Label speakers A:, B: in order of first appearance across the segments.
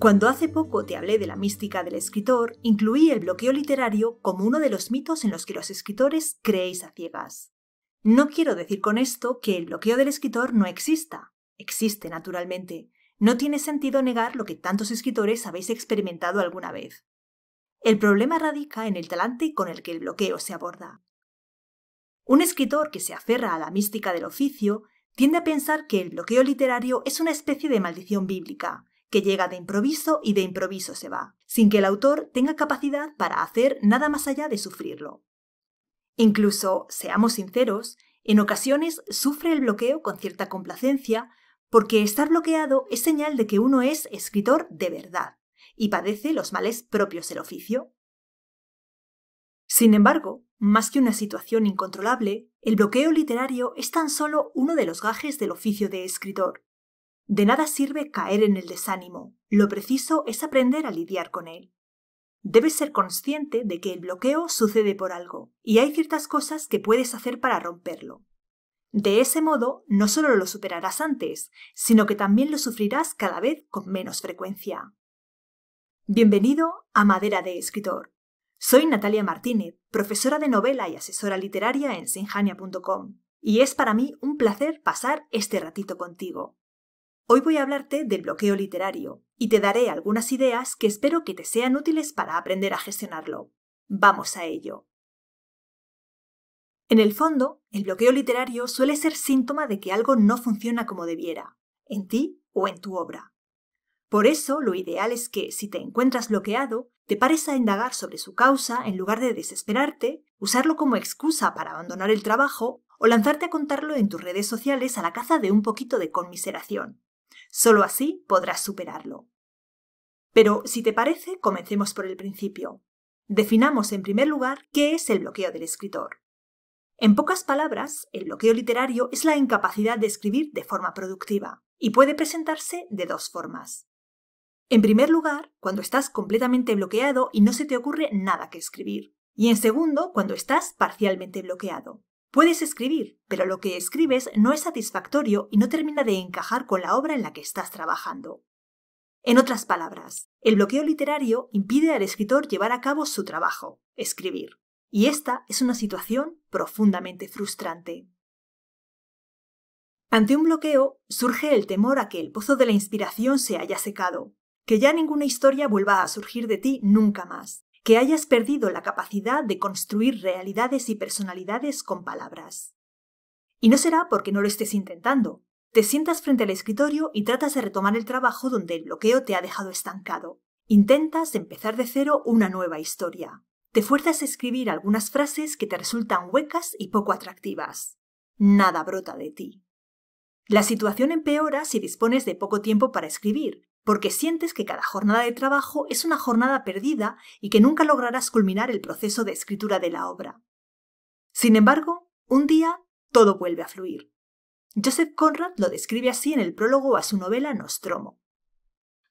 A: Cuando hace poco te hablé de la mística del escritor, incluí el bloqueo literario como uno de los mitos en los que los escritores creéis a ciegas. No quiero decir con esto que el bloqueo del escritor no exista. Existe, naturalmente. No tiene sentido negar lo que tantos escritores habéis experimentado alguna vez. El problema radica en el talante con el que el bloqueo se aborda. Un escritor que se aferra a la mística del oficio tiende a pensar que el bloqueo literario es una especie de maldición bíblica, que llega de improviso y de improviso se va, sin que el autor tenga capacidad para hacer nada más allá de sufrirlo. Incluso, seamos sinceros, en ocasiones sufre el bloqueo con cierta complacencia porque estar bloqueado es señal de que uno es escritor de verdad y padece los males propios del oficio. Sin embargo, más que una situación incontrolable, el bloqueo literario es tan solo uno de los gajes del oficio de escritor, de nada sirve caer en el desánimo, lo preciso es aprender a lidiar con él. Debes ser consciente de que el bloqueo sucede por algo, y hay ciertas cosas que puedes hacer para romperlo. De ese modo, no solo lo superarás antes, sino que también lo sufrirás cada vez con menos frecuencia. Bienvenido a Madera de Escritor. Soy Natalia Martínez, profesora de novela y asesora literaria en sinjania.com, y es para mí un placer pasar este ratito contigo. Hoy voy a hablarte del bloqueo literario y te daré algunas ideas que espero que te sean útiles para aprender a gestionarlo. Vamos a ello. En el fondo, el bloqueo literario suele ser síntoma de que algo no funciona como debiera, en ti o en tu obra. Por eso, lo ideal es que, si te encuentras bloqueado, te pares a indagar sobre su causa en lugar de desesperarte, usarlo como excusa para abandonar el trabajo o lanzarte a contarlo en tus redes sociales a la caza de un poquito de conmiseración. Solo así podrás superarlo. Pero, si te parece, comencemos por el principio. Definamos en primer lugar qué es el bloqueo del escritor. En pocas palabras, el bloqueo literario es la incapacidad de escribir de forma productiva y puede presentarse de dos formas. En primer lugar, cuando estás completamente bloqueado y no se te ocurre nada que escribir. Y en segundo, cuando estás parcialmente bloqueado. Puedes escribir, pero lo que escribes no es satisfactorio y no termina de encajar con la obra en la que estás trabajando. En otras palabras, el bloqueo literario impide al escritor llevar a cabo su trabajo, escribir, y esta es una situación profundamente frustrante. Ante un bloqueo surge el temor a que el pozo de la inspiración se haya secado, que ya ninguna historia vuelva a surgir de ti nunca más, que hayas perdido la capacidad de construir realidades y personalidades con palabras. Y no será porque no lo estés intentando. Te sientas frente al escritorio y tratas de retomar el trabajo donde el bloqueo te ha dejado estancado. Intentas empezar de cero una nueva historia. Te fuerzas a escribir algunas frases que te resultan huecas y poco atractivas. Nada brota de ti. La situación empeora si dispones de poco tiempo para escribir, porque sientes que cada jornada de trabajo es una jornada perdida y que nunca lograrás culminar el proceso de escritura de la obra. Sin embargo, un día todo vuelve a fluir. Joseph Conrad lo describe así en el prólogo a su novela Nostromo.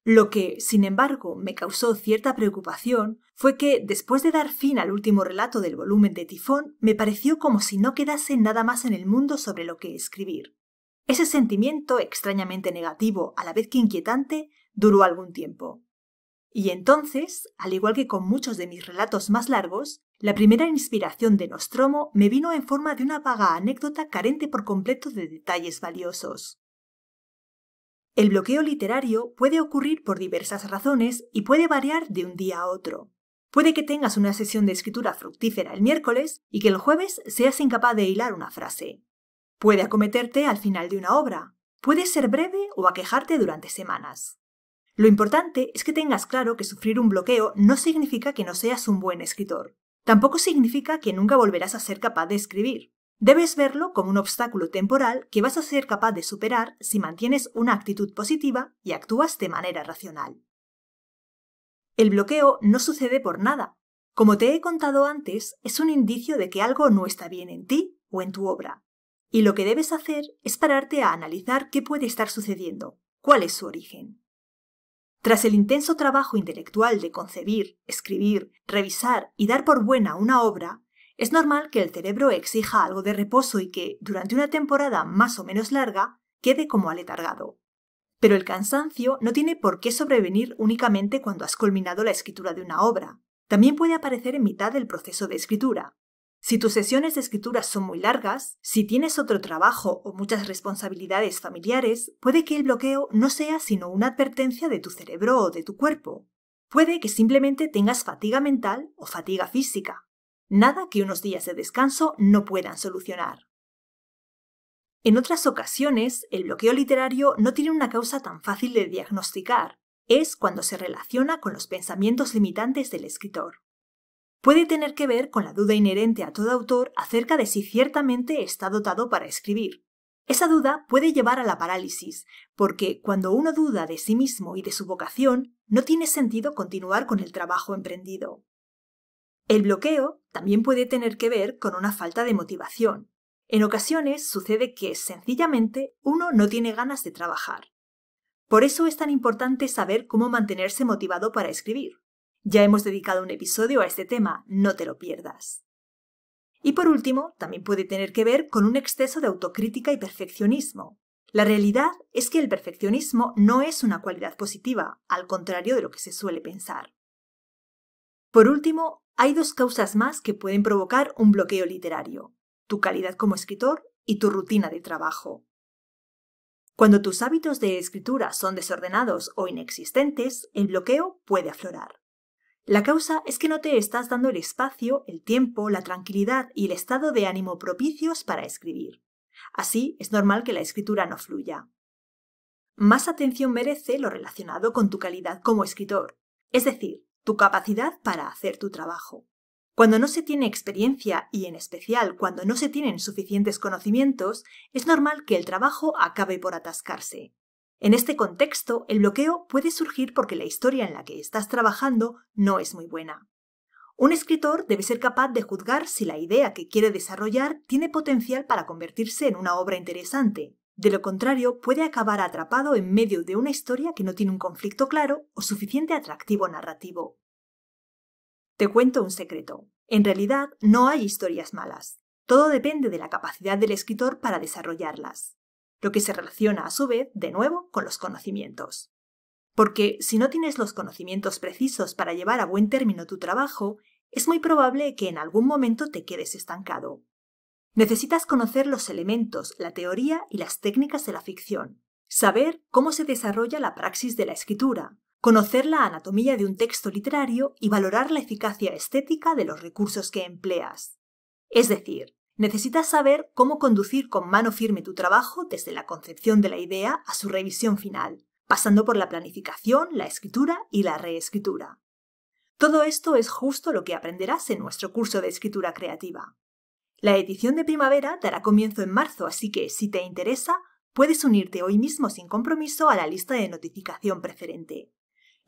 A: Lo que, sin embargo, me causó cierta preocupación fue que, después de dar fin al último relato del volumen de Tifón, me pareció como si no quedase nada más en el mundo sobre lo que escribir. Ese sentimiento extrañamente negativo, a la vez que inquietante, Duró algún tiempo. Y entonces, al igual que con muchos de mis relatos más largos, la primera inspiración de Nostromo me vino en forma de una vaga anécdota carente por completo de detalles valiosos. El bloqueo literario puede ocurrir por diversas razones y puede variar de un día a otro. Puede que tengas una sesión de escritura fructífera el miércoles y que el jueves seas incapaz de hilar una frase. Puede acometerte al final de una obra. Puede ser breve o aquejarte durante semanas. Lo importante es que tengas claro que sufrir un bloqueo no significa que no seas un buen escritor. Tampoco significa que nunca volverás a ser capaz de escribir. Debes verlo como un obstáculo temporal que vas a ser capaz de superar si mantienes una actitud positiva y actúas de manera racional. El bloqueo no sucede por nada. Como te he contado antes, es un indicio de que algo no está bien en ti o en tu obra. Y lo que debes hacer es pararte a analizar qué puede estar sucediendo, cuál es su origen. Tras el intenso trabajo intelectual de concebir, escribir, revisar y dar por buena una obra, es normal que el cerebro exija algo de reposo y que, durante una temporada más o menos larga, quede como aletargado. Pero el cansancio no tiene por qué sobrevenir únicamente cuando has culminado la escritura de una obra. También puede aparecer en mitad del proceso de escritura, si tus sesiones de escritura son muy largas, si tienes otro trabajo o muchas responsabilidades familiares, puede que el bloqueo no sea sino una advertencia de tu cerebro o de tu cuerpo. Puede que simplemente tengas fatiga mental o fatiga física. Nada que unos días de descanso no puedan solucionar. En otras ocasiones, el bloqueo literario no tiene una causa tan fácil de diagnosticar. Es cuando se relaciona con los pensamientos limitantes del escritor puede tener que ver con la duda inherente a todo autor acerca de si ciertamente está dotado para escribir. Esa duda puede llevar a la parálisis, porque cuando uno duda de sí mismo y de su vocación, no tiene sentido continuar con el trabajo emprendido. El bloqueo también puede tener que ver con una falta de motivación. En ocasiones sucede que sencillamente uno no tiene ganas de trabajar. Por eso es tan importante saber cómo mantenerse motivado para escribir. Ya hemos dedicado un episodio a este tema, no te lo pierdas. Y por último, también puede tener que ver con un exceso de autocrítica y perfeccionismo. La realidad es que el perfeccionismo no es una cualidad positiva, al contrario de lo que se suele pensar. Por último, hay dos causas más que pueden provocar un bloqueo literario, tu calidad como escritor y tu rutina de trabajo. Cuando tus hábitos de escritura son desordenados o inexistentes, el bloqueo puede aflorar. La causa es que no te estás dando el espacio, el tiempo, la tranquilidad y el estado de ánimo propicios para escribir. Así es normal que la escritura no fluya. Más atención merece lo relacionado con tu calidad como escritor, es decir, tu capacidad para hacer tu trabajo. Cuando no se tiene experiencia y en especial cuando no se tienen suficientes conocimientos, es normal que el trabajo acabe por atascarse. En este contexto, el bloqueo puede surgir porque la historia en la que estás trabajando no es muy buena. Un escritor debe ser capaz de juzgar si la idea que quiere desarrollar tiene potencial para convertirse en una obra interesante. De lo contrario, puede acabar atrapado en medio de una historia que no tiene un conflicto claro o suficiente atractivo narrativo. Te cuento un secreto. En realidad, no hay historias malas. Todo depende de la capacidad del escritor para desarrollarlas lo que se relaciona a su vez, de nuevo, con los conocimientos. Porque si no tienes los conocimientos precisos para llevar a buen término tu trabajo, es muy probable que en algún momento te quedes estancado. Necesitas conocer los elementos, la teoría y las técnicas de la ficción, saber cómo se desarrolla la praxis de la escritura, conocer la anatomía de un texto literario y valorar la eficacia estética de los recursos que empleas. Es decir, Necesitas saber cómo conducir con mano firme tu trabajo desde la concepción de la idea a su revisión final, pasando por la planificación, la escritura y la reescritura. Todo esto es justo lo que aprenderás en nuestro curso de escritura creativa. La edición de primavera dará comienzo en marzo, así que si te interesa, puedes unirte hoy mismo sin compromiso a la lista de notificación preferente.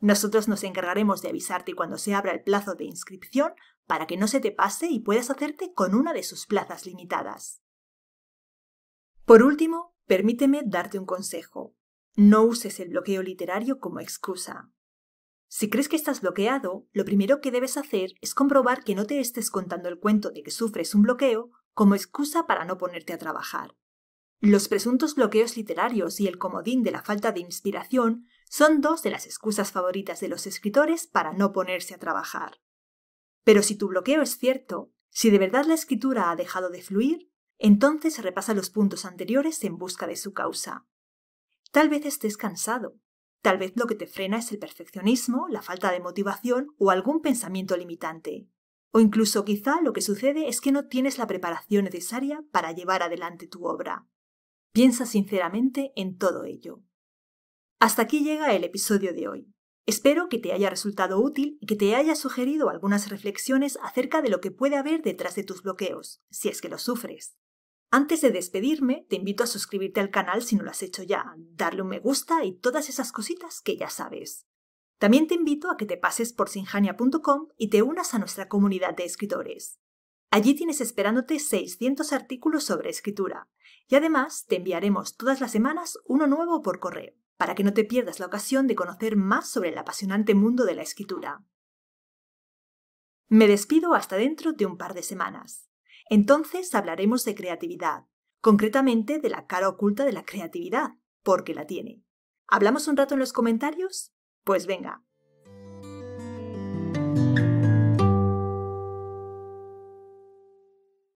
A: Nosotros nos encargaremos de avisarte cuando se abra el plazo de inscripción para que no se te pase y puedas hacerte con una de sus plazas limitadas. Por último, permíteme darte un consejo. No uses el bloqueo literario como excusa. Si crees que estás bloqueado, lo primero que debes hacer es comprobar que no te estés contando el cuento de que sufres un bloqueo como excusa para no ponerte a trabajar. Los presuntos bloqueos literarios y el comodín de la falta de inspiración son dos de las excusas favoritas de los escritores para no ponerse a trabajar. Pero si tu bloqueo es cierto, si de verdad la escritura ha dejado de fluir, entonces repasa los puntos anteriores en busca de su causa. Tal vez estés cansado, tal vez lo que te frena es el perfeccionismo, la falta de motivación o algún pensamiento limitante. O incluso quizá lo que sucede es que no tienes la preparación necesaria para llevar adelante tu obra. Piensa sinceramente en todo ello. Hasta aquí llega el episodio de hoy. Espero que te haya resultado útil y que te haya sugerido algunas reflexiones acerca de lo que puede haber detrás de tus bloqueos, si es que los sufres. Antes de despedirme, te invito a suscribirte al canal si no lo has hecho ya, darle un me gusta y todas esas cositas que ya sabes. También te invito a que te pases por sinjania.com y te unas a nuestra comunidad de escritores. Allí tienes esperándote 600 artículos sobre escritura y además te enviaremos todas las semanas uno nuevo por correo para que no te pierdas la ocasión de conocer más sobre el apasionante mundo de la escritura. Me despido hasta dentro de un par de semanas. Entonces hablaremos de creatividad, concretamente de la cara oculta de la creatividad, porque la tiene. ¿Hablamos un rato en los comentarios? Pues venga,